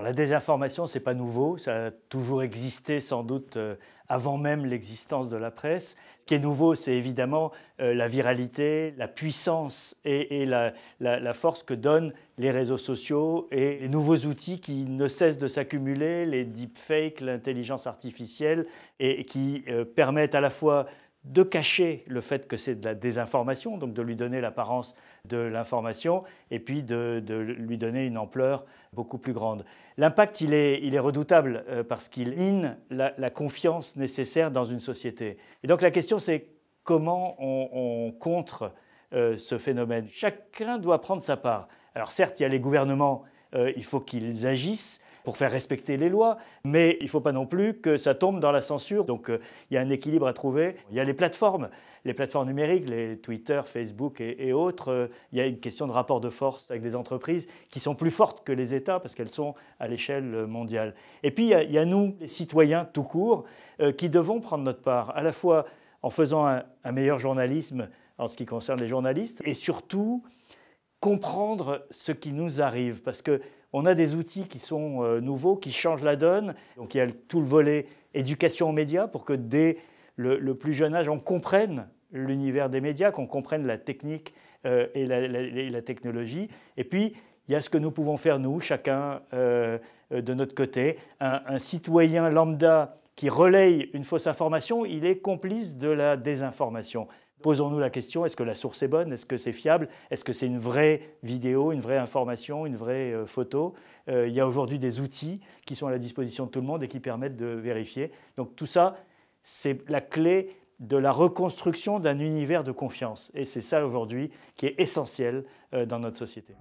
la désinformation, ce n'est pas nouveau, ça a toujours existé sans doute euh, avant même l'existence de la presse. Ce qui est nouveau, c'est évidemment euh, la viralité, la puissance et, la, la, force que donnent les réseaux sociaux et les nouveaux outils qui ne cessent de s'accumuler, les deepfakes, l'intelligence artificielle, et qui euh, permettent à la fois de cacher le fait que c'est de la désinformation, donc de lui donner l'apparence de l'information, et puis de, lui donner une ampleur beaucoup plus grande. L'impact, il est, redoutable euh, parce qu'il mine la, confiance nécessaire dans une société. Et donc la question, c'est comment on, contre euh, ce phénomène Chacun doit prendre sa part. Alors certes, il y a les gouvernements, euh, il faut qu'ils agissent, pour faire respecter les lois, mais il ne faut pas non plus que ça tombe dans la censure. Donc euh, il y a un équilibre à trouver. Il y a les plateformes, les plateformes numériques, les Twitter, Facebook et, autres. Euh, il y a une question de rapport de force avec des entreprises qui sont plus fortes que les États parce qu'elles sont à l'échelle mondiale. Et puis il y, a nous, les citoyens tout court, euh, qui devons prendre notre part, à la fois en faisant un, un meilleur journalisme en ce qui concerne les journalistes, et surtout comprendre ce qui nous arrive, parce que on a des outils qui sont euh, nouveaux, qui changent la donne. Donc il y a tout le volet éducation aux médias pour que dès le, plus jeune âge, on comprenne l'univers des médias, qu'on comprenne la technique euh, et, la, technologie. Et puis, il y a ce que nous pouvons faire, nous, chacun euh, de notre côté. Un, un, citoyen lambda qui relaye une fausse information, il est complice de la désinformation. Posons-nous la question, est-ce que la source est bonne Est-ce que c'est fiable Est-ce que c'est une vraie vidéo, une vraie information, une vraie euh, photo euh, Il y a aujourd'hui des outils qui sont à la disposition de tout le monde et qui permettent de vérifier. Donc tout ça, c'est la clé de la reconstruction d'un univers de confiance. Et c'est ça aujourd'hui qui est essentiel euh, dans notre société.